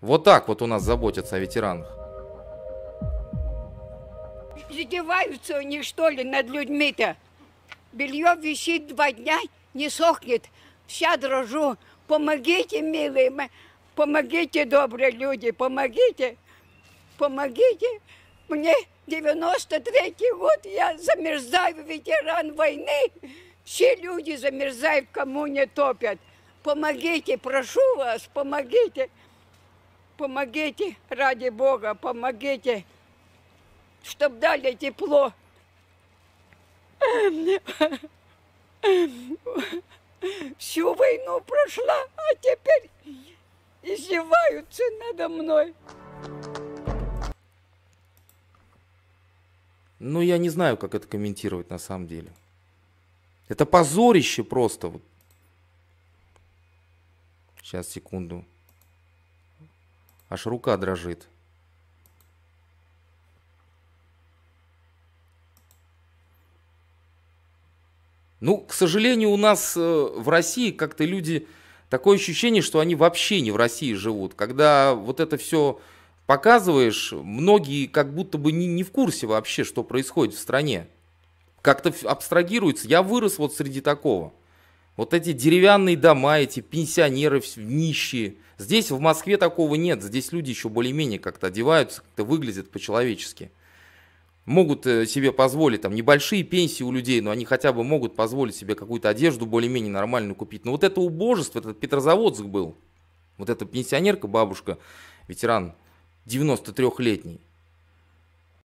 Вот так вот у нас заботятся о ветеранах. Задеваются они, что ли, над людьми-то? Белье висит два дня, не сохнет. Вся дрожу. Помогите, милые помогите, добрые люди, помогите, помогите. Мне 93-й год, я замерзаю, ветеран войны. Все люди замерзают, кому не топят. Помогите, прошу вас, помогите. Помогите, ради Бога, помогите, чтобы дали тепло. Всю войну прошла, а теперь издеваются надо мной. Ну, я не знаю, как это комментировать на самом деле. Это позорище просто. Сейчас, секунду. Аж рука дрожит. Ну, к сожалению, у нас э, в России как-то люди такое ощущение, что они вообще не в России живут. Когда вот это все показываешь, многие как будто бы не, не в курсе вообще, что происходит в стране. Как-то абстрагируются. Я вырос вот среди такого. Вот эти деревянные дома, эти пенсионеры нищие. Здесь в Москве такого нет. Здесь люди еще более-менее как-то одеваются, как-то выглядят по-человечески. Могут э, себе позволить, там, небольшие пенсии у людей, но они хотя бы могут позволить себе какую-то одежду более-менее нормальную купить. Но вот это убожество, этот Петрозаводск был. Вот эта пенсионерка, бабушка, ветеран, 93-летний.